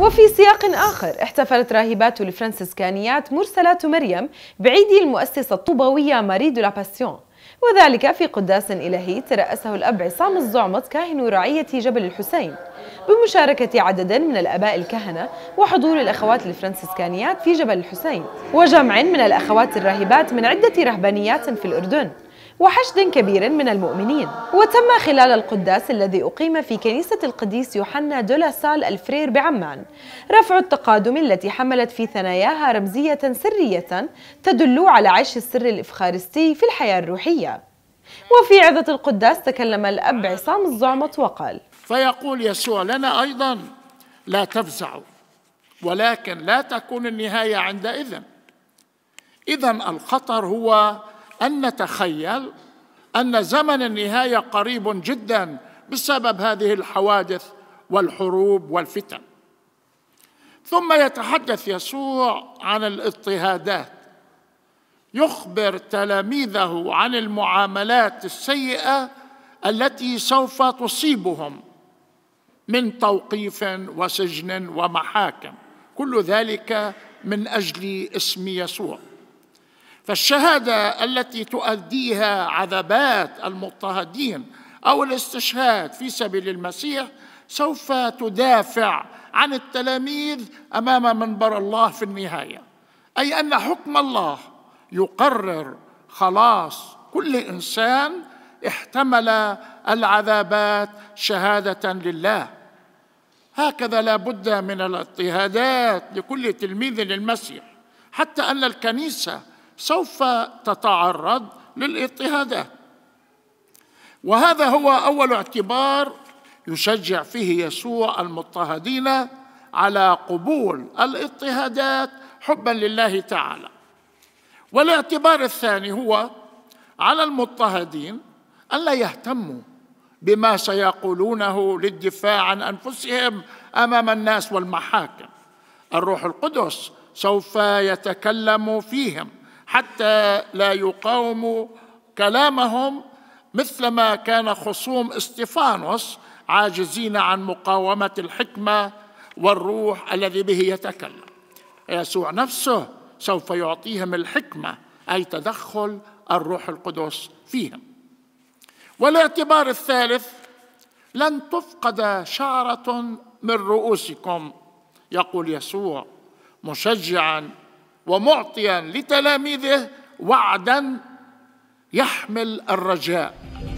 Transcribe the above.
وفي سياق آخر احتفلت راهبات الفرنسيسكانيات مرسلات مريم بعيد المؤسسة الطوباوية ماري دو لاباسيون وذلك في قداس إلهي ترأسه الأب عصام الزعمط كاهن رعية جبل الحسين بمشاركة عدد من الأباء الكهنة وحضور الأخوات الفرنسيسكانيات في جبل الحسين وجمع من الأخوات الراهبات من عدة رهبانيات في الأردن وحشد كبير من المؤمنين وتم خلال القداس الذي أقيم في كنيسة القديس يوحنا دولا سال الفرير بعمان رفع التقادم التي حملت في ثناياها رمزية سرية تدل على عيش السر الإفخارستي في الحياة الروحية وفي عظة القداس تكلم الأب عصام الزعمط وقال فيقول يسوع لنا أيضا لا تفزعوا ولكن لا تكون النهاية عندئذ إذا الخطر هو أن نتخيل أن زمن النهاية قريب جدا بسبب هذه الحوادث والحروب والفتن ثم يتحدث يسوع عن الاضطهادات يخبر تلاميذه عن المعاملات السيئه التي سوف تصيبهم من توقيف وسجن ومحاكم كل ذلك من اجل اسم يسوع فالشهاده التي تؤديها عذبات المضطهدين او الاستشهاد في سبيل المسيح سوف تدافع عن التلاميذ امام منبر الله في النهايه اي ان حكم الله يقرر خلاص كل انسان احتمل العذابات شهاده لله هكذا لا بد من الاضطهادات لكل تلميذ للمسيح حتى ان الكنيسه سوف تتعرض للاضطهادات وهذا هو اول اعتبار يشجع فيه يسوع المضطهدين على قبول الاضطهادات حبا لله تعالى والاعتبار الثاني هو على المضطهدين الا يهتموا بما سيقولونه للدفاع عن انفسهم امام الناس والمحاكم الروح القدس سوف يتكلم فيهم حتى لا يقاوموا كلامهم مثلما كان خصوم استيفانوس عاجزين عن مقاومة الحكمة والروح الذي به يتكلم يسوع نفسه سوف يعطيهم الحكمة أي تدخل الروح القدس فيهم والاعتبار الثالث لن تفقد شعرة من رؤوسكم يقول يسوع مشجعا ومعطيا لتلاميذه وعدا يحمل الرجاء